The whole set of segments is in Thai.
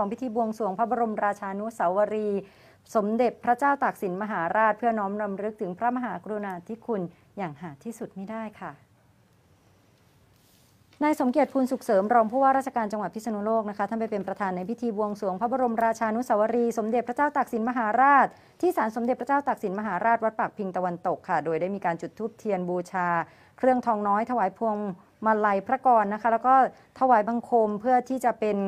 ของพิธีบวงสรวงพระบรมราชานุสาวรีสมเด็จพระเจ้าตากสินมหาราช เพื่อน้อมนำลึกถึงพระมหากรุณาธิคุณอย่างหาที่สุดไม่ได้ค่ะ นายสมเกียรติภูลสุขเสริมรองผู้ว่าราชการจังหวัดพิษณุโลกนะคะท่านไปเป็นประธานในพิธีบวงสรวง พระบรมราชานุสาวรีสมเด็จพระเจ้าตากสินมหาราชที่ศาลสมเด็จพระเจ้าตากสินมหาราชวัดปากพิงตะวันตกค่ะโดยได้มีการจุดธูปเทียนบูชา เครื่องทองน้อยถวายพวงมาลัยพระกรนะคะแล้วก็ถวายบังคมเพื่อที่จะเป็น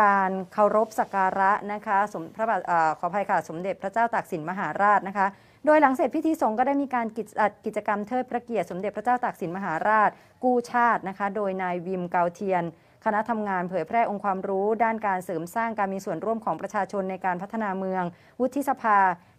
การเคารพสักการะนะคะสมพระบาทขออภัยค่ะสมเด็จพระเจ้าตากสินมหาราชนะคะโดยหลังเสร็จพิธีสงฆ์ก็ได้มีการกิจกรรมเทิดพระเกียรติสมเด็จพระเจ้าตากสินมหาราชกู้ชาตินะคะโดยนายวิมเกาเทียน คณะทำงานเผยแพร่องค์ความรู้ ด้านการเสริมสร้างการมีส่วนร่วมของประชาชนในการพัฒนาเมือง วุฒิสภา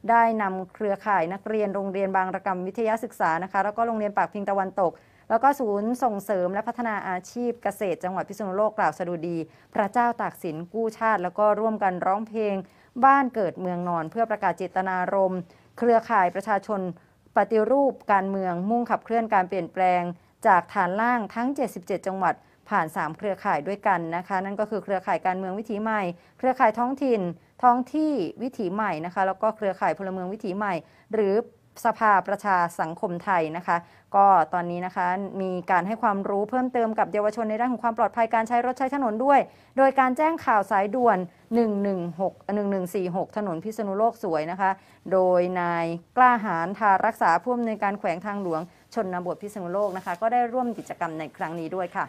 ได้นำเครือข่ายนักเรียนโรงเรียนบางระกรรมวิทยาศึกษานะคะแล้วก็โรงเรียนปากพิงตะวันตกแล้วก็ศูนย์ส่งเสริมและพัฒนาอาชีพเกษตร จังหวัดพิษณุโลกกล่าวสดุดี พระเจ้าตากสินกู้ชาติ แล้วก็ร่วมกันร้องเพลง บ้านเกิดเมืองนอนเพื่อประกาศเจตนารมณ์ เครือข่ายประชาชนปฏิรูปการเมืองมุ่งขับเคลื่อนการเปลี่ยนแปลง จากฐานล่างทั้ง 77 จังหวัดผ่าน 3 เครือข่ายด้วยกันนะคะ นั่นก็คือเครือข่ายการเมืองวิถีใหม่ เครือข่ายท้องถิ่นท้องที่วิถีใหม่นะคะแล้วก็เครือข่ายพลเมืองวิถีใหม่ หรือสภาประชาสังคมไทยนะคะ ก็ตอนนี้นะคะมีการให้ความรู้เพิ่มเติมกับเยาวชนในด้านของความปลอดภัยการใช้รถใช้ถนนด้วย โดยการแจ้งข่าวสายด่วน116 1146ถนนพิษณุโลกสวยนะคะ โดยนายกล้าหารทารักษาผู้อำนวยการแขวงทางหลวงชนบทพิษณุโลกนะคะก็ได้ร่วมกิจกรรมในครั้งนี้ด้วยค่ะ